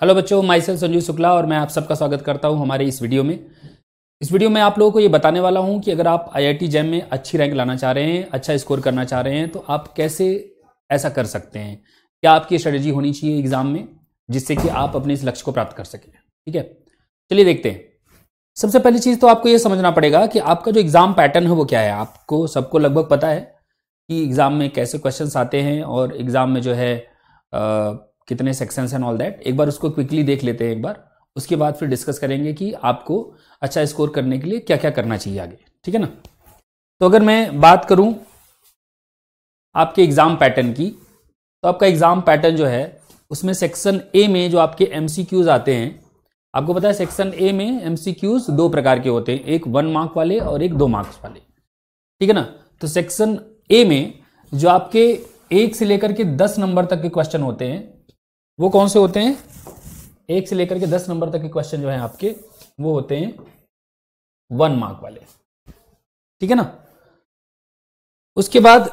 hello बच्चों माई cell Sanjeev Shukla और मैं आप सबका स्वागत करता हूं हमारे इस वीडियो में इस वीडियो में आप लोगों को ये बताने वाला हूं कि अगर आप आईआईटी जैम में अच्छी रैंक लाना चाह रहे हैं अच्छा स्कोर करना चाह रहे हैं तो आप कैसे ऐसा कर सकते हैं क्या आपकी स्ट्रेटेजी होनी चाहिए एग्जाम में जिससे कि आप अपने इस लक्ष्य को प्राप्त कर सकें ठीक है चलिए देखते हैं सबसे पहली चीज़ तो आपको ये समझना पड़ेगा कि आपका जो एग्ज़ाम पैटर्न है वो क्या है आपको सबको लगभग पता है कि एग्ज़ाम में कैसे क्वेश्चन आते हैं और एग्ज़ाम में जो है कितने सेक्शंस एंड ऑल दैट एक बार उसको क्विकली देख लेते हैं एक बार उसके बाद फिर डिस्कस करेंगे कि आपको अच्छा स्कोर करने के लिए क्या क्या करना चाहिए आगे ठीक है ना तो अगर मैं बात करूं आपके एग्जाम पैटर्न की तो आपका एग्जाम पैटर्न जो है उसमें सेक्शन ए में जो आपके एम आते हैं आपको पता है सेक्शन ए में एम दो प्रकार के होते हैं एक वन मार्क वाले और एक दो मार्क्स वाले ठीक है ना तो सेक्शन ए में जो आपके एक से लेकर के दस नंबर तक के क्वेश्चन होते हैं वो कौन से होते हैं एक से लेकर के दस नंबर तक के क्वेश्चन जो है आपके वो होते हैं वन मार्क वाले ठीक है ना उसके बाद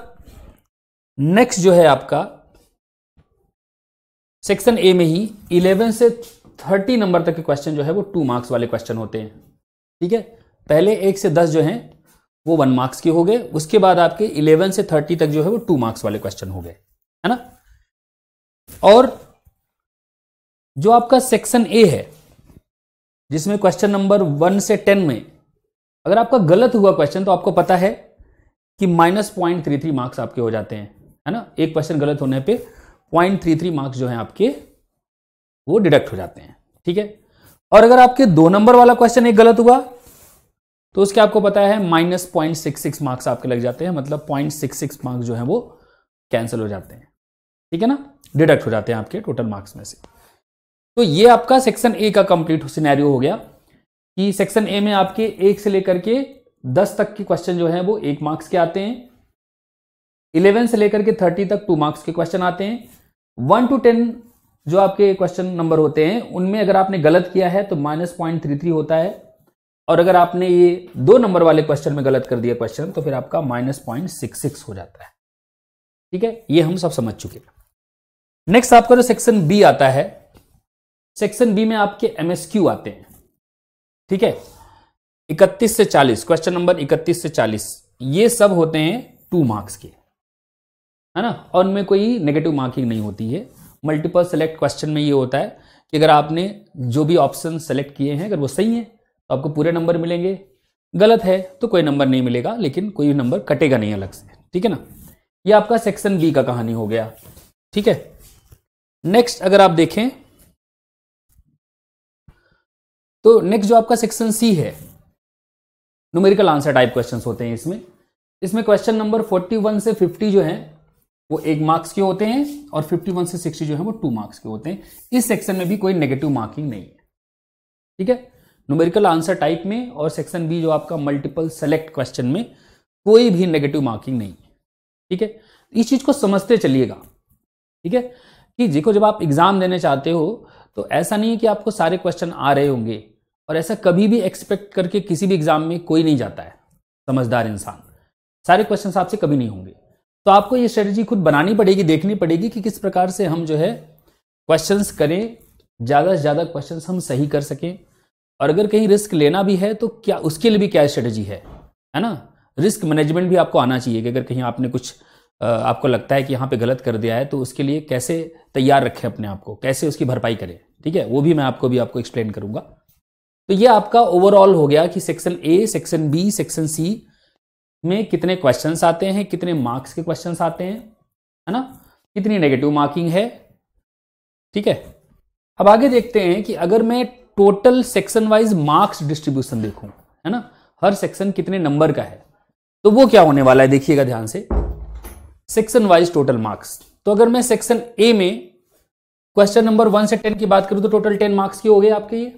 नेक्स्ट जो है आपका सेक्शन ए में ही इलेवन से थर्टी नंबर तक के क्वेश्चन जो है वो टू मार्क्स वाले क्वेश्चन होते हैं ठीक है पहले एक से दस जो है वो वन मार्क्स के हो गए उसके बाद आपके इलेवन से थर्टी तक जो है वो टू मार्क्स वाले क्वेश्चन हो गए है ना और जो आपका सेक्शन ए है जिसमें क्वेश्चन नंबर वन से टेन में अगर आपका गलत हुआ क्वेश्चन तो आपको पता है कि minus point three three marks आपके हो जाते हैं है ना एक क्वेश्चन गलत होने पे पॉइंट थ्री थ्री मार्क्स जो है आपके वो डिडक्ट हो जाते हैं ठीक है और अगर आपके दो नंबर वाला क्वेश्चन एक गलत हुआ तो उसके आपको पता है minus point six six marks आपके लग जाते हैं मतलब पॉइंट सिक्स सिक्स मार्क्स जो है वो कैंसिल हो जाते हैं ठीक है ना डिडक्ट हो जाते हैं आपके टोटल मार्क्स में से तो ये आपका सेक्शन ए का कंप्लीट सिनेरियो हो गया कि सेक्शन ए में आपके एक से लेकर के दस तक के क्वेश्चन जो है वो एक मार्क्स के आते हैं इलेवन से लेकर के थर्टी तक टू मार्क्स के क्वेश्चन आते हैं वन टू टेन जो आपके क्वेश्चन नंबर होते हैं उनमें अगर आपने गलत किया है तो माइनस पॉइंट थ्री थ्री होता है और अगर आपने ये दो नंबर वाले क्वेश्चन में गलत कर दिया क्वेश्चन तो फिर आपका माइनस पॉइंट सिक्स सिक्स हो जाता है ठीक है ये हम सब समझ चुके हैं नेक्स्ट आपका जो सेक्शन बी आता है सेक्शन बी में आपके एमएसक्यू आते हैं ठीक है इकतीस से चालीस क्वेश्चन नंबर इकतीस से चालीस ये सब होते हैं टू मार्क्स के है ना और उनमें कोई नेगेटिव मार्किंग नहीं होती है मल्टीपल सेलेक्ट क्वेश्चन में ये होता है कि अगर आपने जो भी ऑप्शन सेलेक्ट किए हैं अगर वो सही है तो आपको पूरे नंबर मिलेंगे गलत है तो कोई नंबर नहीं मिलेगा लेकिन कोई नंबर कटेगा नहीं अलग से ठीक है ना ये आपका सेक्शन बी का कहानी हो गया ठीक है नेक्स्ट अगर आप देखें तो नेक्स्ट जो आपका सेक्शन सी है न्यूमेरिकल आंसर टाइप क्वेश्चन होते हैं इसमें इसमें क्वेश्चन नंबर 41 से 50 जो है वो एक मार्क्स के होते हैं और 51 से 60 जो है वो टू मार्क्स के होते हैं इस सेक्शन में भी कोई नेगेटिव मार्किंग नहीं है ठीक है न्यूमेरिकल आंसर टाइप में और सेक्शन बी जो आपका मल्टीपल सेलेक्ट क्वेश्चन में कोई भी नेगेटिव मार्किंग नहीं है ठीक है इस चीज को समझते चलिएगा ठीक है कि देखो जब आप एग्जाम देने चाहते हो तो ऐसा नहीं है कि आपको सारे क्वेश्चन आ रहे होंगे और ऐसा कभी भी एक्सपेक्ट करके किसी भी एग्जाम में कोई नहीं जाता है समझदार इंसान सारे क्वेश्चन आपसे कभी नहीं होंगे तो आपको ये स्ट्रेटेजी खुद बनानी पड़ेगी देखनी पड़ेगी कि किस प्रकार से हम जो है क्वेश्चंस करें ज़्यादा से ज़्यादा क्वेश्चन हम सही कर सकें और अगर कहीं रिस्क लेना भी है तो क्या उसके लिए भी क्या स्ट्रेटेजी है है ना रिस्क मैनेजमेंट भी आपको आना चाहिए कि अगर कहीं आपने कुछ आपको लगता है कि यहाँ पे गलत कर दिया है तो उसके लिए कैसे तैयार रखें अपने आप को कैसे उसकी भरपाई करें ठीक है वो भी मैं आपको भी आपको एक्सप्लेन करूँगा तो ये आपका ओवरऑल हो गया कि section A section B section C में कितने क्वेश्चन आते हैं कितने मार्क्स के क्वेश्चन आते हैं है ना कितनी नेगेटिव मार्किंग है ठीक है अब आगे देखते हैं कि अगर मैं total section wise marks distribution देखू है ना हर सेक्शन कितने नंबर का है तो वो क्या होने वाला है देखिएगा ध्यान से सेक्शन वाइज टोटल मार्क्स तो अगर मैं सेक्शन ए में क्वेश्चन नंबर वन से टेन की बात करूं तो टोटल टेन मार्क्स के हो गए आपके ये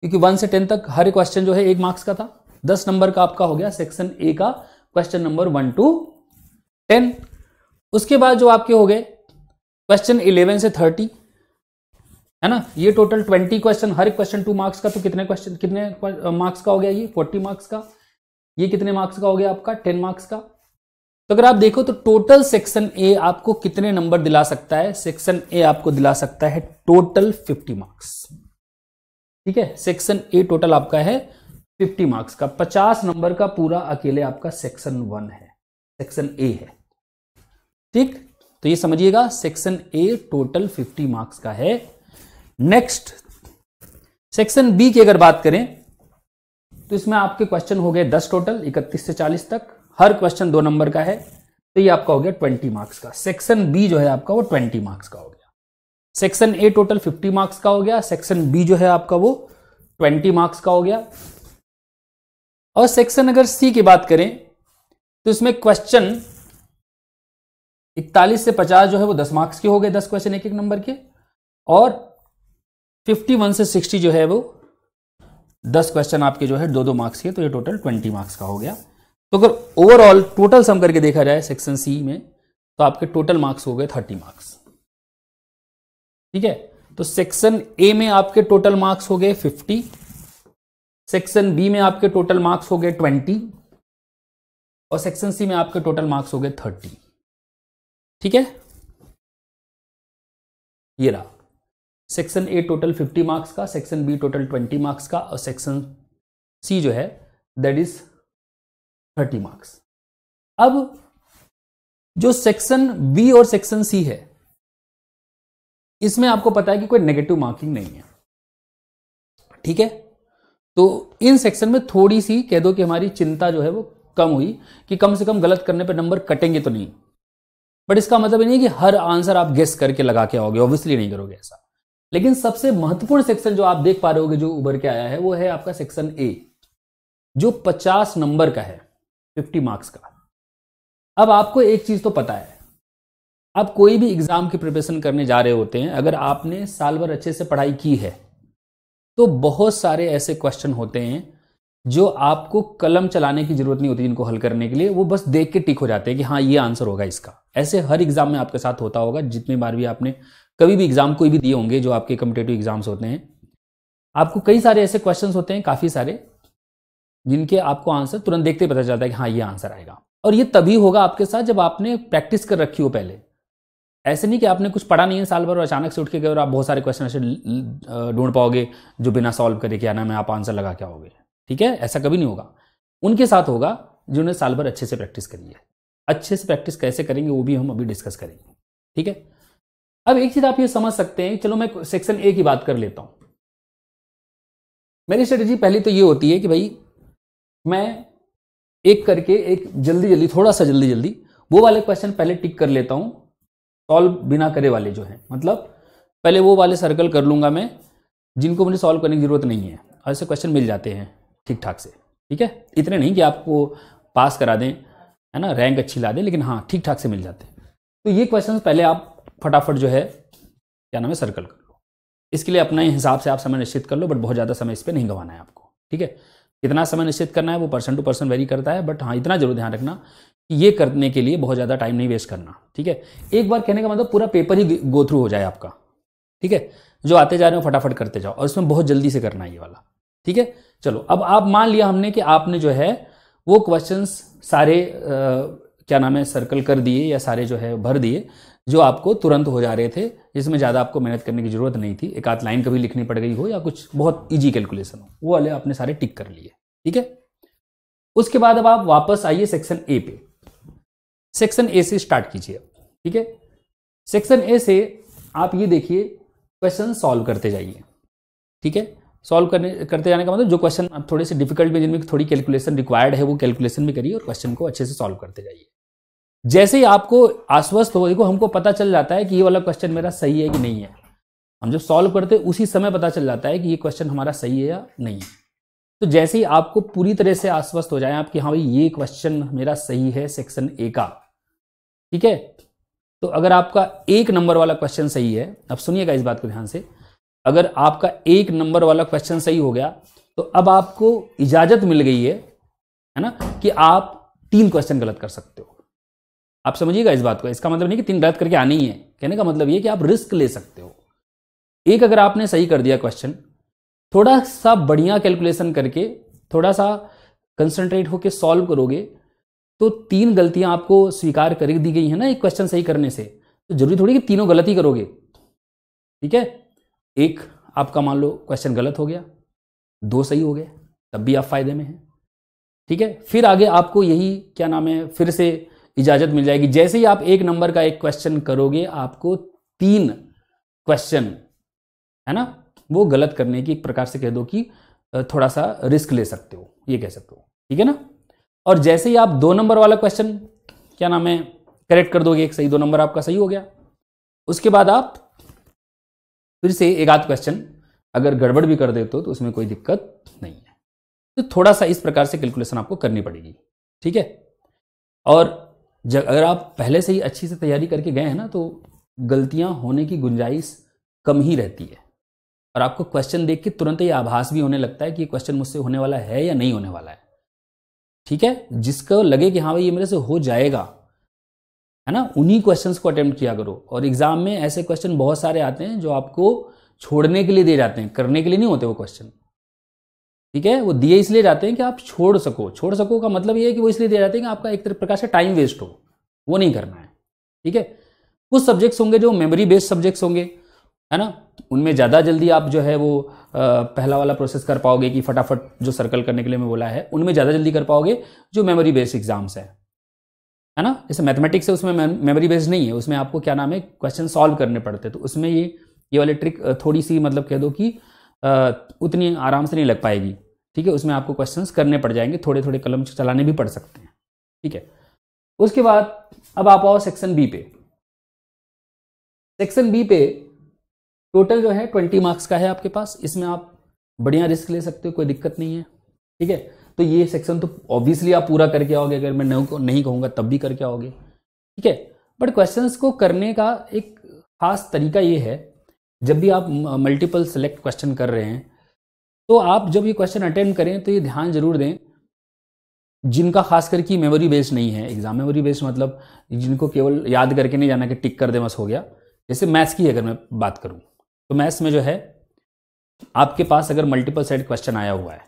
क्योंकि वन से टेन तक हर क्वेश्चन जो है एक मार्क्स का था दस नंबर का आपका हो गया सेक्शन ए का question number one two ten उसके बाद जो आपके हो गए क्वेश्चन इलेवन से थर्टी है ना ये टोटल ट्वेंटी क्वेश्चन हर क्वेश्चन टू मार्क्स का तो कितने क्वेश्चन कितने मार्क्स का हो गया ये फोर्टी मार्क्स का ये कितने मार्क्स का हो गया आपका टेन मार्क्स का तो अगर आप देखो तो टोटल सेक्शन ए आपको कितने नंबर दिला सकता है सेक्शन ए आपको दिला सकता है टोटल फिफ्टी मार्क्स ठीक है सेक्शन ए टोटल आपका है 50 मार्क्स का 50 नंबर का पूरा अकेले आपका सेक्शन वन है सेक्शन ए है ठीक तो ये समझिएगा सेक्शन ए टोटल 50 मार्क्स का है नेक्स्ट सेक्शन बी की अगर बात करें तो इसमें आपके क्वेश्चन हो गए 10 टोटल 31 से 40 तक हर क्वेश्चन दो नंबर का है तो ये आपका हो गया 20 मार्क्स का सेक्शन बी जो है आपका वो 20 मार्क्स का हो गया सेक्शन ए टोटल 50 मार्क्स का हो गया सेक्शन बी जो है आपका वो 20 मार्क्स का हो गया और सेक्शन अगर सी की बात करें तो इसमें क्वेश्चन 41 से 50 जो है वो 10 मार्क्स के हो गए 10 क्वेश्चन एक एक नंबर के और 51 से 60 जो है वो 10 क्वेश्चन आपके जो है दो दो मार्क्स के तो ये टोटल 20 मार्क्स का हो गया तो अगर ओवरऑल टोटल सम करके देखा जाए सेक्शन सी में तो आपके टोटल मार्क्स हो गए थर्टी मार्क्स ठीक है तो सेक्शन ए में आपके टोटल मार्क्स हो गए फिफ्टी सेक्शन बी में आपके टोटल मार्क्स हो गए ट्वेंटी और सेक्शन सी में आपके टोटल मार्क्स हो गए थर्टी ठीक है ये रहा section A total fifty marks का section B total twenty marks का और सेक्शन सी जो है दैट इज थर्टी मार्क्स अब जो सेक्शन बी और सेक्शन सी है इसमें आपको पता है कि कोई नेगेटिव मार्किंग नहीं है ठीक है तो इन सेक्शन में थोड़ी सी कह दो कि हमारी चिंता जो है वो कम हुई कि कम से कम गलत करने पर नंबर कटेंगे तो नहीं बट इसका मतलब नहीं कि हर आंसर आप गेस करके लगा के आओगे ऑब्वियसली नहीं करोगे ऐसा लेकिन सबसे महत्वपूर्ण सेक्शन जो आप देख पा रहे होगे जो उभर के आया है वो है आपका सेक्शन ए जो 50 नंबर का है 50 मार्क्स का अब आपको एक चीज तो पता है आप कोई भी एग्ज़ाम की प्रिपरेशन करने जा रहे होते हैं अगर आपने साल भर अच्छे से पढ़ाई की है तो बहुत सारे ऐसे क्वेश्चन होते हैं जो आपको कलम चलाने की ज़रूरत नहीं होती जिनको हल करने के लिए वो बस देख के टिक हो जाते हैं कि हाँ ये आंसर होगा इसका ऐसे हर एग्ज़ाम में आपके साथ होता होगा जितनी बार भी आपने कभी भी एग्ज़ाम कोई भी दिए होंगे जो आपके कम्पिटेटिव एग्ज़ाम्स होते हैं आपको कई सारे ऐसे क्वेश्चन होते हैं काफ़ी सारे जिनके आपको आंसर तुरंत देखते ही पता चलता है कि हाँ ये आंसर आएगा और ये तभी होगा आपके साथ जब आपने प्रैक्टिस कर रखी हो पहले ऐसे नहीं कि आपने कुछ पढ़ा नहीं है साल भर और अचानक से उठ के गए और आप बहुत सारे क्वेश्चन ऐसे ढूंढ पाओगे जो बिना सॉल्व करे क्या नाम है आप आंसर लगा क्या होगे ठीक है ऐसा कभी नहीं होगा उनके साथ होगा जिन्होंने साल भर अच्छे से प्रैक्टिस करी है अच्छे से प्रैक्टिस कैसे करेंगे वो भी हम अभी डिस्कस करेंगे ठीक है अब एक चीज आप ये समझ सकते हैं चलो मैं सेक्शन ए की बात कर लेता हूं मेरी स्ट्रेटेजी पहली तो ये होती है कि भाई मैं एक करके एक जल्दी जल्दी थोड़ा सा जल्दी जल्दी वो वाले क्वेश्चन पहले टिक कर लेता हूं सॉल्व बिना करे वाले जो हैं मतलब पहले वो वाले सर्कल कर लूँगा मैं जिनको मुझे सॉल्व करने की ज़रूरत नहीं है ऐसे क्वेश्चन मिल जाते हैं ठीक ठाक से ठीक है इतने नहीं कि आपको पास करा दें है ना रैंक अच्छी ला दें लेकिन हाँ ठीक ठाक से मिल जाते हैं तो ये क्वेश्चन पहले आप फटाफट जो है क्या नाम है सर्कल कर लो इसके लिए अपने हिसाब से आप समय निश्चित कर लो बट बहुत ज़्यादा समय इस पर नहीं गंवाना है आपको ठीक है कितना समय निश्चित करना है वो पर्सन टू पर्सन वेरी करता है बट हाँ इतना जरूर ध्यान रखना ये करने के लिए बहुत ज़्यादा टाइम नहीं वेस्ट करना ठीक है एक बार कहने का मतलब पूरा पेपर ही गो थ्रू हो जाए आपका ठीक है जो आते जा रहे हो फटाफट करते जाओ और इसमें बहुत जल्दी से करना है ये वाला ठीक है चलो अब आप मान लिया हमने कि आपने जो है वो क्वेश्चंस सारे आ, क्या नाम है सर्कल कर दिए या सारे जो है भर दिए जो आपको तुरंत हो जा रहे थे जिसमें ज़्यादा आपको मेहनत करने की ज़रूरत नहीं थी एक आध लाइन कभी लिखनी पड़ गई हो या कुछ बहुत ईजी कैलकुलेशन हो वो वाले आपने सारे टिक कर लिए ठीक है उसके बाद अब आप वापस आइए सेक्शन ए पे सेक्शन ए से स्टार्ट कीजिए ठीक है सेक्शन ए से आप ये देखिए क्वेश्चन सॉल्व करते जाइए ठीक है सॉल्व करने करते जाने का मतलब जो क्वेश्चन आप थोड़े से डिफिकल्ट में जिनमें थोड़ी कैलकुलेशन रिक्वायर्ड है वो कैलकुलेशन भी करिए और क्वेश्चन को अच्छे से सॉल्व करते जाइए जैसे ही आपको आश्वस्त हो देखो हमको पता चल जाता है कि ये वाला क्वेश्चन मेरा सही है कि नहीं है हम जब सॉल्व करते उसी समय पता चल जाता है कि ये क्वेश्चन हमारा सही है या नहीं है तो जैसे ही आपको पूरी तरह से आश्वस्त हो जाए आपकी हाँ भाई ये क्वेश्चन मेरा सही है सेक्शन ए का ठीक है तो अगर आपका एक नंबर वाला क्वेश्चन सही है अब सुनिएगा इस बात को ध्यान से अगर आपका एक नंबर वाला क्वेश्चन सही हो गया तो अब आपको इजाजत मिल गई है है ना कि आप तीन क्वेश्चन गलत कर सकते हो आप समझिएगा इस बात को इसका मतलब नहीं कि तीन गलत करके आनी ही है कहने का मतलब यह कि आप रिस्क ले सकते हो एक अगर आपने सही कर दिया क्वेश्चन थोड़ा सा बढ़िया कैलकुलेशन करके थोड़ा सा कंसंट्रेट होकर सॉल्व करोगे तो तीन गलतियां आपको स्वीकार कर दी गई है ना एक क्वेश्चन सही करने से तो जरूरी थोड़ी कि तीनों गलती करोगे ठीक है एक आपका मान लो क्वेश्चन गलत हो गया दो सही हो गए तब भी आप फायदे में हैं ठीक है फिर आगे आपको यही क्या नाम है फिर से इजाजत मिल जाएगी जैसे ही आप एक नंबर का एक क्वेश्चन करोगे आपको तीन क्वेश्चन है ना वो गलत करने की एक प्रकार से कह दो कि थोड़ा सा रिस्क ले सकते हो ये कह सकते हो ठीक है ना और जैसे ही आप दो नंबर वाला क्वेश्चन क्या नाम है करेक्ट कर दोगे एक सही दो नंबर आपका सही हो गया उसके बाद आप फिर से एक आध क्वेश्चन अगर गड़बड़ भी कर देते हो तो उसमें कोई दिक्कत नहीं है तो थोड़ा सा इस प्रकार से कैलकुलेशन आपको करनी पड़ेगी ठीक है और जब अगर आप पहले से ही अच्छी से तैयारी करके गए हैं ना तो गलतियां होने की गुंजाइश कम ही रहती है और आपको क्वेश्चन देख के तुरंत ही आभास भी होने लगता है कि क्वेश्चन मुझसे होने वाला है या नहीं होने वाला है ठीक है जिसको लगे कि हाँ भाई ये मेरे से हो जाएगा है ना उन्हीं क्वेश्चंस को अटेम्प्ट किया करो और एग्जाम में ऐसे क्वेश्चन बहुत सारे आते हैं जो आपको छोड़ने के लिए दिए जाते हैं करने के लिए नहीं होते वो क्वेश्चन ठीक है वो दिए इसलिए जाते हैं कि आप छोड़ सको छोड़ सको का मतलब ये है कि वो इसलिए दिए जाते हैं कि आपका एक तरह प्रकार से टाइम वेस्ट हो वो नहीं करना है ठीक है कुछ सब्जेक्ट्स होंगे जो मेमोरी बेस्ड सब्जेक्ट्स होंगे है ना उनमें ज़्यादा जल्दी आप जो है वो पहला वाला प्रोसेस कर पाओगे कि फटाफट जो सर्कल करने के लिए मैं बोला है उनमें ज़्यादा जल्दी कर पाओगे जो मेमोरी बेस्ड एग्जाम्स है है ना जैसे मैथमेटिक्स है उसमें मेमोरी बेस्ड नहीं है उसमें आपको क्या नाम है क्वेश्चन सॉल्व करने पड़ते तो उसमें ये ये वाली ट्रिक थोड़ी सी मतलब कह दो कि उतनी आराम से नहीं लग पाएगी ठीक है उसमें आपको क्वेश्चन करने पड़ जाएंगे थोड़े थोड़े कलम चलाने भी पड़ सकते हैं ठीक है उसके बाद अब आप आओ सेक्शन बी पे सेक्शन बी पे टोटल जो है ट्वेंटी मार्क्स का है आपके पास इसमें आप बढ़िया रिस्क ले सकते हो कोई दिक्कत नहीं है ठीक है तो ये सेक्शन तो ऑब्वियसली आप पूरा करके आओगे अगर मैं नहीं कहूँगा तब भी करके आओगे ठीक है बट क्वेश्चंस को करने का एक खास तरीका ये है जब भी आप मल्टीपल सेलेक्ट क्वेश्चन कर रहे हैं तो आप जब ये क्वेश्चन अटेंड करें तो ये ध्यान जरूर दें जिनका खास करके मेमोरी बेस्ड नहीं है एग्जाम मेमोरी बेस्ड मतलब जिनको केवल याद करके नहीं जाना कि टिक कर दे बस हो गया जैसे मैथ्स की अगर मैं बात करूँ तो मैथ्स में जो है आपके पास अगर मल्टीपल सेट क्वेश्चन आया हुआ है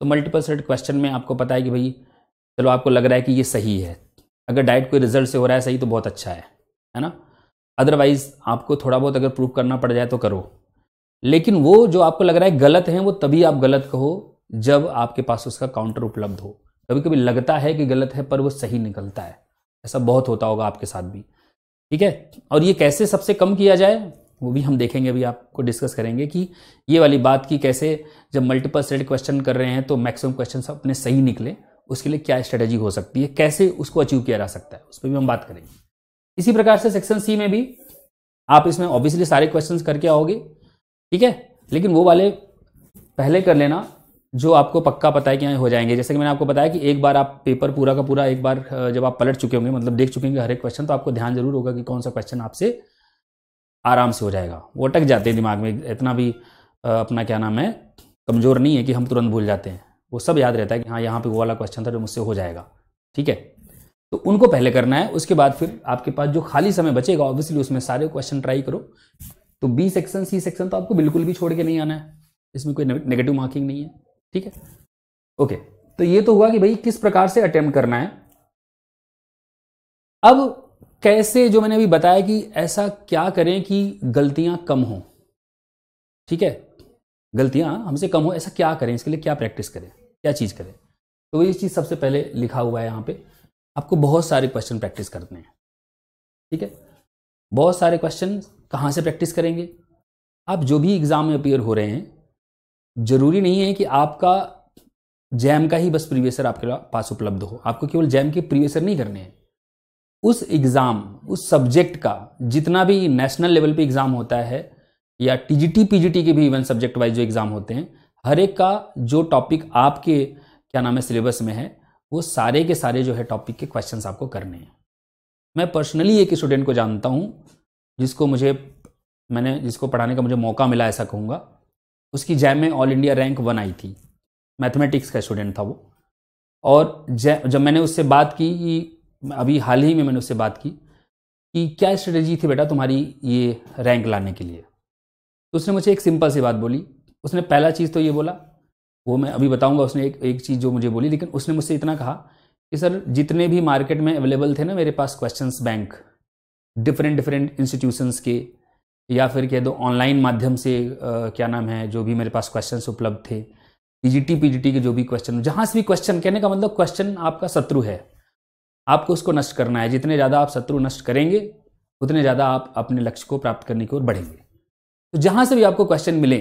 तो मल्टीपल सेट क्वेश्चन में आपको पता है कि भाई चलो आपको लग रहा है कि ये सही है अगर डाइट कोई रिजल्ट से हो रहा है सही तो बहुत अच्छा है है ना अदरवाइज आपको थोड़ा बहुत अगर प्रूव करना पड़ जाए तो करो लेकिन वो जो आपको लग रहा है गलत है वो तभी आप गलत कहो जब आपके पास उसका काउंटर उपलब्ध हो कभी कभी लगता है कि गलत है पर वो सही निकलता है ऐसा बहुत होता होगा आपके साथ भी ठीक है और ये कैसे सबसे कम किया जाए वो भी हम देखेंगे अभी आपको डिस्कस करेंगे कि ये वाली बात कि कैसे जब मल्टीपल सेट क्वेश्चन कर रहे हैं तो मैक्सिमम क्वेश्चन अपने सही निकले उसके लिए क्या स्ट्रेटेजी हो सकती है कैसे उसको अचीव किया जा सकता है उस पर भी हम बात करेंगे इसी प्रकार से सेक्शन सी में भी आप इसमें ऑब्वियसली सारे क्वेश्चन करके आओगे ठीक है लेकिन वो वाले पहले कर लेना जो आपको पक्का पता है कि हाँ, हो जाएंगे जैसे कि मैंने आपको बताया कि एक बार आप पेपर पूरा का पूरा एक बार जब आप पलट चुके होंगे मतलब देख चुके होंगे हर एक क्वेश्चन तो आपको ध्यान जरूर होगा कि कौन सा क्वेश्चन आपसे आराम से हो जाएगा वो अटक जाते हैं दिमाग में इतना भी अपना क्या नाम है कमज़ोर नहीं है कि हम तुरंत भूल जाते हैं वो सब याद रहता है कि हाँ यहाँ पे वो वाला क्वेश्चन था जो मुझसे हो जाएगा ठीक है तो उनको पहले करना है उसके बाद फिर आपके पास जो खाली समय बचेगा ऑब्वियसली उसमें सारे क्वेश्चन ट्राई करो तो बी सेक्शन सी सेक्शन तो आपको बिल्कुल भी छोड़ के नहीं आना है इसमें कोई नेगेटिव मार्किंग नहीं है ठीक है ओके तो ये तो हुआ कि भाई किस प्रकार से अटेम्प्ट करना है अब कैसे जो मैंने अभी बताया कि ऐसा क्या करें कि गलतियां कम हों ठीक है गलतियां हमसे कम हो ऐसा क्या करें इसके लिए क्या प्रैक्टिस करें क्या चीज़ करें तो ये चीज़ सबसे पहले लिखा हुआ है यहां पे आपको बहुत सारे क्वेश्चन प्रैक्टिस करने हैं ठीक है बहुत सारे क्वेश्चन कहां से प्रैक्टिस करेंगे आप जो भी एग्ज़ाम में अपियर हो रहे हैं ज़रूरी नहीं है कि आपका जैम का ही बस प्रीवियसर आपके पास उपलब्ध हो आपको केवल जैम के प्रीवियसर नहीं करने हैं उस एग्ज़ाम उस सब्जेक्ट का जितना भी नेशनल लेवल पे एग्ज़ाम होता है या टीजीटी पीजीटी के भी इवन सब्जेक्ट वाइज जो एग्ज़ाम होते हैं हर एक का जो टॉपिक आपके क्या नाम है सिलेबस में है वो सारे के सारे जो है टॉपिक के क्वेश्चन आपको करने हैं मैं पर्सनली एक स्टूडेंट को जानता हूँ जिसको मुझे मैंने जिसको पढ़ाने का मुझे मौका मिला ऐसा कहूँगा उसकी जैम में ऑल इंडिया रैंक वन आई थी मैथमेटिक्स का स्टूडेंट था वो और जय जब मैंने उससे बात की कि अभी हाल ही में मैंने उससे बात की कि क्या स्ट्रेटजी थी बेटा तुम्हारी ये रैंक लाने के लिए तो उसने मुझे एक सिंपल सी बात बोली उसने पहला चीज़ तो ये बोला वो मैं अभी बताऊंगा उसने एक एक चीज़ जो मुझे बोली लेकिन उसने मुझसे इतना कहा कि सर जितने भी मार्केट में अवेलेबल थे ना मेरे पास question bank different different institutions के या फिर कह दो ऑनलाइन माध्यम से आ, क्या नाम है जो भी मेरे पास क्वेश्चन उपलब्ध थे पीजीटी पीजीटी के जो भी क्वेश्चन जहाँ से भी क्वेश्चन कहने का मतलब क्वेश्चन आपका शत्रु है आपको उसको नष्ट करना है जितने ज़्यादा आप शत्रु नष्ट करेंगे उतने ज़्यादा आप अपने लक्ष्य को प्राप्त करने की ओर बढ़ेंगे तो जहाँ से भी आपको क्वेश्चन मिले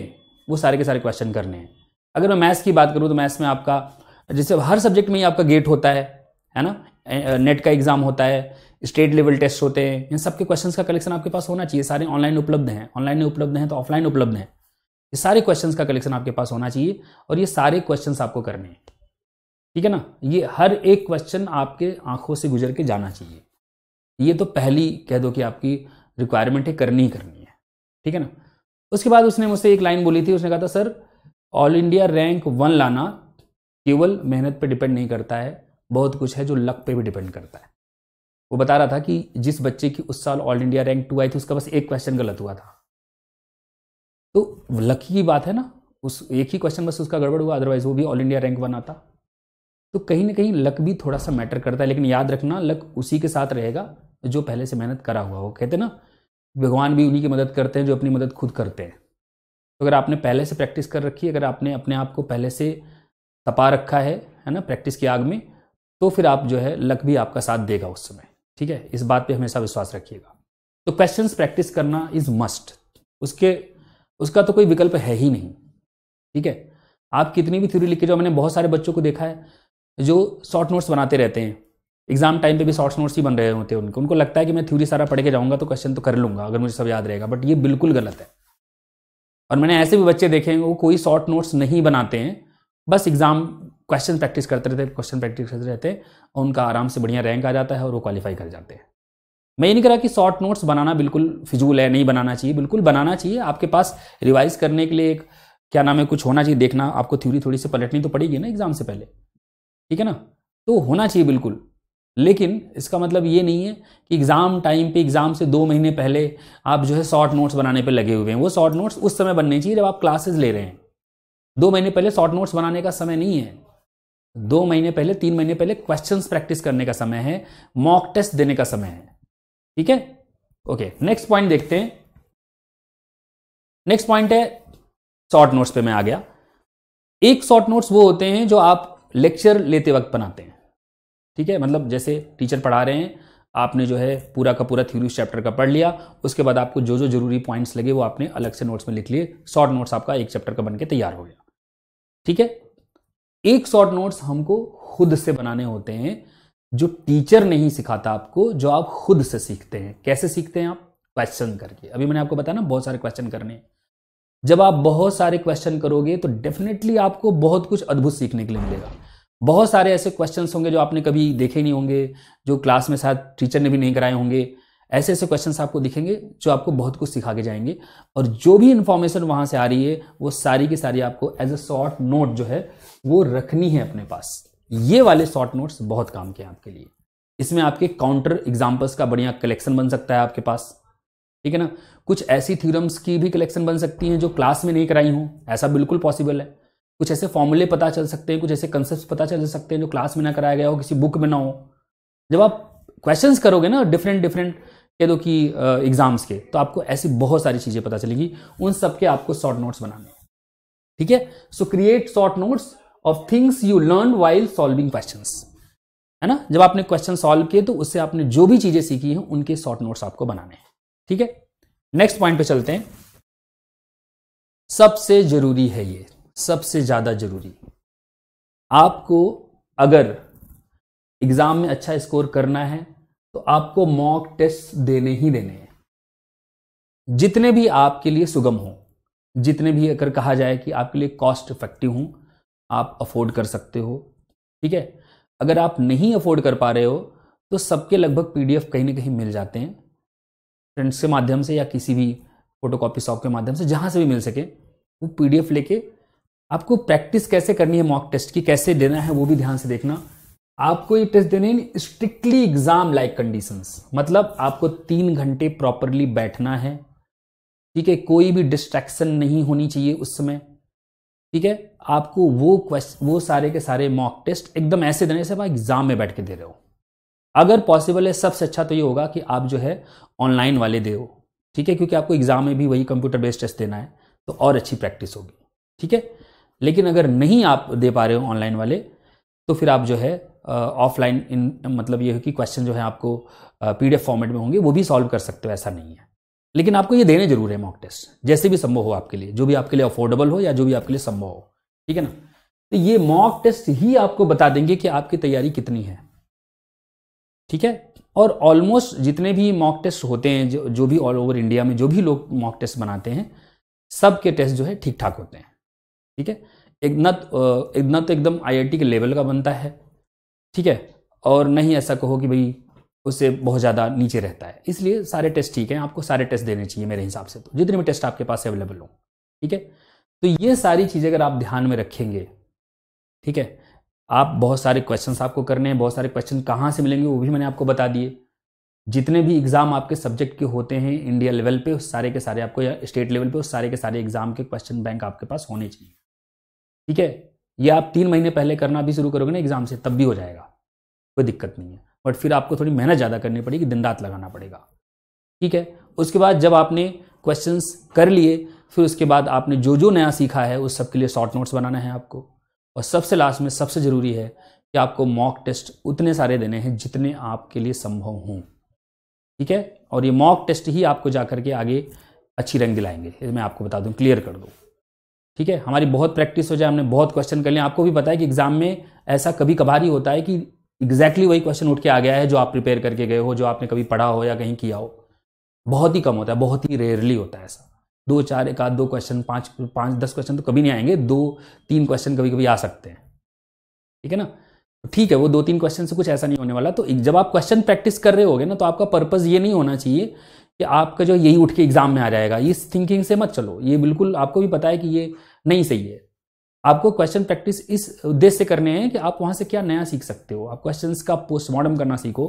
वो सारे के सारे क्वेश्चन करने हैं अगर मैं मैथ्स की बात करूँ तो मैथ्स में आपका जैसे हर सब्जेक्ट में ही आपका गेट होता है है ना नेट का एग्ज़ाम होता है स्टेट लेवल टेस्ट होते हैं इन सबके क्वेश्चन का कलेक्शन आपके पास होना चाहिए सारे ऑनलाइन उपलब्ध हैं ऑनलाइन उपलब्ध हैं तो ऑफलाइन उपलब्ध हैं ये सारे क्वेश्चन का कलेक्शन आपके पास होना चाहिए और ये सारे क्वेश्चन आपको करने हैं ठीक है ना ये हर एक क्वेश्चन आपके आंखों से गुजर के जाना चाहिए ये तो पहली कह दो कि आपकी रिक्वायरमेंट है करनी ही करनी है ठीक है ना उसके बाद उसने मुझसे एक लाइन बोली थी उसने कहा था sir all India rank one लाना केवल मेहनत पे डिपेंड नहीं करता है बहुत कुछ है जो लक पे भी डिपेंड करता है वो बता रहा था कि जिस बच्चे की उस साल ऑल इंडिया रैंक टू आई थी उसका बस एक क्वेश्चन गलत हुआ था तो लकी की बात है ना उस एक ही क्वेश्चन बस उसका गड़बड़ हुआ अदरवाइज वो भी ऑल इंडिया रैंक वन आता तो कहीं ना कहीं लक भी थोड़ा सा मैटर करता है लेकिन याद रखना लक उसी के साथ रहेगा जो पहले से मेहनत करा हुआ हो कहते ना भगवान भी उन्हीं की मदद करते हैं जो अपनी मदद खुद करते हैं तो अगर आपने पहले से प्रैक्टिस कर रखी है अगर आपने अपने आप को पहले से तपा रखा है है ना प्रैक्टिस की आग में तो फिर आप जो है लक भी आपका साथ देगा उस समय ठीक है इस बात पे हमेशा विश्वास रखिएगा तो क्वेश्चंस प्रैक्टिस करना इज मस्ट उसके उसका तो कोई विकल्प है ही नहीं ठीक है आप कितनी भी थ्योरी लिख के जाओ मैंने बहुत सारे बच्चों को देखा है जो शॉर्ट नोट्स बनाते रहते हैं एग्जाम टाइम पे भी शॉर्ट्स नोट्स ही बन रहे होते हैं उनको उनको लगता है कि मैं थ्योरी सारा पढ़ के जाऊंगा तो क्वेश्चन तो कर लूंगा अगर मुझे सब याद रहेगा बट ये बिल्कुल गलत है और मैंने ऐसे भी बच्चे देखे हैं वो कोई शॉर्ट नोट्स नहीं बनाते हैं बस एग्जाम क्वेश्चन प्रैक्टिस करते रहते क्वेश्चन प्रैक्टिस करते रहते और उनका आराम से बढ़िया रैंक आ जाता है और वो क्वालिफाई कर जाते हैं मैं ये नहीं कह कि शॉर्ट नोट्स बनाना बिल्कुल फिजूल है नहीं बनाना चाहिए बिल्कुल बनाना चाहिए आपके पास रिवाइज करने के लिए एक क्या नाम है कुछ होना चाहिए देखना आपको थ्योरी थोड़ी सी पलटनी तो पड़ेगी ना एग्जाम से पहले ठीक है ना तो होना चाहिए बिल्कुल लेकिन इसका मतलब ये नहीं है कि एग्ज़ाम टाइम पे एग्ज़ाम से दो महीने पहले आप जो है शॉर्ट नोट्स बनाने पे लगे हुए हैं वो शॉर्ट नोट्स उस समय बनने चाहिए जब आप क्लासेस ले रहे हैं दो महीने पहले शॉर्ट नोट्स बनाने का समय नहीं है दो महीने पहले तीन महीने पहले क्वेश्चन प्रैक्टिस करने का समय है मॉक टेस्ट देने का समय है ठीक है ओके नेक्स्ट पॉइंट देखते हैं नेक्स्ट पॉइंट है शॉर्ट नोट्स पे मैं आ गया एक शॉर्ट नोट्स वो होते हैं जो आप लेक्चर लेते वक्त बनाते हैं ठीक है मतलब जैसे टीचर पढ़ा रहे हैं आपने जो है पूरा का पूरा थ्योरी चैप्टर का पढ़ लिया उसके बाद आपको जो जो जरूरी पॉइंट्स लगे वो आपने अलग से नोट्स में लिख लिए शॉर्ट नोट्स आपका एक चैप्टर का बन के तैयार हो गया ठीक है एक शॉर्ट नोट्स हमको खुद से बनाने होते हैं जो टीचर नहीं सिखाता आपको जो आप खुद से सीखते हैं कैसे सीखते हैं आप क्वेश्चन करके अभी मैंने आपको बताया ना बहुत सारे क्वेश्चन करने जब आप बहुत सारे क्वेश्चन करोगे तो डेफिनेटली आपको बहुत कुछ अद्भुत सीखने के लिए मिलेगा बहुत सारे ऐसे क्वेश्चंस होंगे जो आपने कभी देखे नहीं होंगे जो क्लास में शायद टीचर ने भी नहीं कराए होंगे ऐसे ऐसे क्वेश्चंस आपको दिखेंगे जो आपको बहुत कुछ सिखा के जाएंगे और जो भी इन्फॉर्मेशन वहाँ से आ रही है वो सारी की सारी आपको एज अ शॉर्ट नोट जो है वो रखनी है अपने पास ये वाले शॉर्ट नोट्स बहुत काम के आपके लिए इसमें आपके काउंटर एग्जाम्पल्स का बढ़िया कलेक्शन बन सकता है आपके पास ठीक है ना कुछ ऐसी थ्योरम्स की भी कलेक्शन बन सकती हैं जो क्लास में नहीं कराई हूं ऐसा बिल्कुल पॉसिबल है कुछ ऐसे फॉर्मूले पता चल सकते हैं कुछ ऐसे कंसेप्ट पता चल सकते हैं जो क्लास में ना कराया गया हो किसी बुक में ना हो जब आप क्वेश्चन करोगे ना डिफरेंट डिफरेंट कह दो कि एग्जाम्स के तो आपको ऐसी बहुत सारी चीज़ें पता चलेगी उन सब के आपको शॉर्ट नोट्स बनाने ठीक है so create short notes of things you learn while solving question है ना जब आपने क्वेश्चन सॉल्व किए तो उससे आपने जो भी चीज़ें सीखी हैं उनके शॉर्ट नोट्स आपको बनाने हैं ठीक है नेक्स्ट पॉइंट पे चलते हैं सबसे जरूरी है ये सबसे ज़्यादा ज़रूरी आपको अगर एग्ज़ाम में अच्छा स्कोर करना है तो आपको मॉक टेस्ट देने ही देने हैं जितने भी आपके लिए सुगम हो जितने भी अगर कहा जाए कि आपके लिए कॉस्ट इफेक्टिव हों आप अफोर्ड कर सकते हो ठीक है अगर आप नहीं अफोर्ड कर पा रहे हो तो सबके लगभग पीडीएफ कहीं ना कहीं मिल जाते हैं फ्रेंड्स के माध्यम से या किसी भी फोटोकॉपी शॉप के माध्यम से जहां से भी मिल सके वो पीडीएफ लेके आपको प्रैक्टिस कैसे करनी है मॉक टेस्ट की कैसे देना है वो भी ध्यान से देखना आपको ये टेस्ट देने स्ट्रिक्टली एग्जाम लाइक कंडीशंस मतलब आपको तीन घंटे प्रॉपरली बैठना है ठीक है कोई भी डिस्ट्रैक्शन नहीं होनी चाहिए उस समय ठीक है आपको वो क्वेश्चन वो सारे के सारे मॉक टेस्ट एकदम ऐसे देने से आप एग्जाम में बैठ के दे रहे हो अगर पॉसिबल है सबसे अच्छा तो ये होगा कि आप जो है ऑनलाइन वाले दे ठीक है क्योंकि आपको एग्जाम में भी वही कंप्यूटर बेस्ड टेस्ट देना है तो और अच्छी प्रैक्टिस होगी ठीक है लेकिन अगर नहीं आप दे पा रहे हो ऑनलाइन वाले तो फिर आप जो है ऑफलाइन इन मतलब ये है कि क्वेश्चन जो है आपको पीडीएफ फॉर्मेट में होंगे वो भी सॉल्व कर सकते हो ऐसा नहीं है लेकिन आपको ये देने जरूर है मॉक टेस्ट जैसे भी संभव हो आपके लिए जो भी आपके लिए अफोर्डेबल हो या जो भी आपके लिए संभव हो ठीक है ना तो ये मॉक टेस्ट ही आपको बता देंगे कि आपकी तैयारी कितनी है ठीक है और ऑलमोस्ट जितने भी मॉक टेस्ट होते हैं जो जो भी ऑल ओवर इंडिया में जो भी लोग मॉक टेस्ट बनाते हैं सब के टेस्ट जो है ठीक ठाक होते हैं ठीक है एक न एक न तो एकदम आईआईटी के लेवल का बनता है ठीक है और नहीं ऐसा कहो कि भाई उससे बहुत ज़्यादा नीचे रहता है इसलिए सारे टेस्ट ठीक हैं आपको सारे टेस्ट देने चाहिए मेरे हिसाब से तो जितने भी टेस्ट आपके पास अवेलेबल हों ठीक है तो ये सारी चीज़ें अगर आप ध्यान में रखेंगे ठीक है आप बहुत सारे क्वेश्चंस आपको करने हैं बहुत सारे क्वेश्चन कहाँ से मिलेंगे वो भी मैंने आपको बता दिए जितने भी एग्ज़ाम आपके सब्जेक्ट के होते हैं इंडिया लेवल पे उस सारे के सारे आपको या स्टेट लेवल पे उस सारे के सारे एग्ज़ाम के क्वेश्चन बैंक आपके पास होने चाहिए ठीक है ये आप तीन महीने पहले करना भी शुरू करोगे ना एग्जाम से तब भी हो जाएगा कोई दिक्कत नहीं है बट फिर आपको थोड़ी मेहनत ज़्यादा करनी पड़ेगी दिन रात लगाना पड़ेगा ठीक है उसके बाद जब आपने क्वेश्चन कर लिए फिर उसके बाद आपने जो जो नया सीखा है उस सब के लिए शॉर्ट नोट्स बनाना है आपको और सबसे लास्ट में सबसे ज़रूरी है कि आपको मॉक टेस्ट उतने सारे देने हैं जितने आपके लिए संभव हों ठीक है और ये मॉक टेस्ट ही आपको जा करके आगे अच्छी रंग दिलाएंगे मैं आपको बता दूं क्लियर कर दूं ठीक है हमारी बहुत प्रैक्टिस हो जाए हमने बहुत क्वेश्चन कर लिया आपको भी पता है कि एग्जाम में ऐसा कभी कभार ही होता है कि एग्जैक्टली exactly वही क्वेश्चन उठ के आ गया है जो आप प्रिपेयर करके गए हो जो आपने कभी पढ़ा हो या कहीं किया हो बहुत ही कम होता है बहुत ही रेयरली होता है ऐसा दो चार एक आध दो क्वेश्चन पाँच पाँच दस क्वेश्चन तो कभी नहीं आएंगे दो तीन क्वेश्चन कभी कभी आ सकते हैं ठीक है ना ठीक है वो दो तीन क्वेश्चन से कुछ ऐसा नहीं होने वाला तो जब आप क्वेश्चन प्रैक्टिस कर रहे होगे ना तो आपका पर्पज़ ये नहीं होना चाहिए कि आपका जो यही उठ के एग्ज़ाम में आ जाएगा इस थिंकिंग से मत चलो ये बिल्कुल आपको भी पता है कि ये नहीं सही है आपको क्वेश्चन प्रैक्टिस इस उद्देश्य से करने हैं कि आप वहाँ से क्या नया सीख सकते हो आप क्वेश्चन का पोस्टमार्टम करना सीखो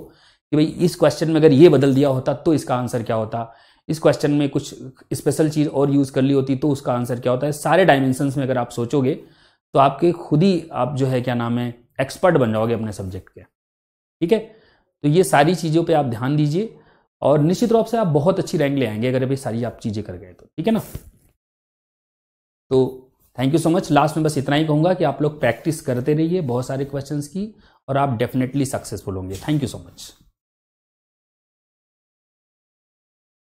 कि भाई इस क्वेश्चन में अगर ये बदल दिया होता तो इसका आंसर क्या होता इस क्वेश्चन में कुछ स्पेशल चीज़ और यूज़ कर ली होती तो उसका आंसर क्या होता है सारे डायमेंशन में अगर आप सोचोगे तो आपके खुद ही आप जो है क्या नाम है एक्सपर्ट बन जाओगे अपने सब्जेक्ट के ठीक है तो ये सारी चीज़ों पे आप ध्यान दीजिए और निश्चित रूप से आप बहुत अच्छी रैंक ले आएंगे अगर ये सारी आप चीज़ें कर गए तो ठीक है ना तो thank you so much last में बस इतना ही कहूंगा कि आप लोग प्रैक्टिस करते रहिए बहुत सारे क्वेश्चंस की और आप डेफिनेटली सक्सेसफुल होंगे थैंक यू सो मच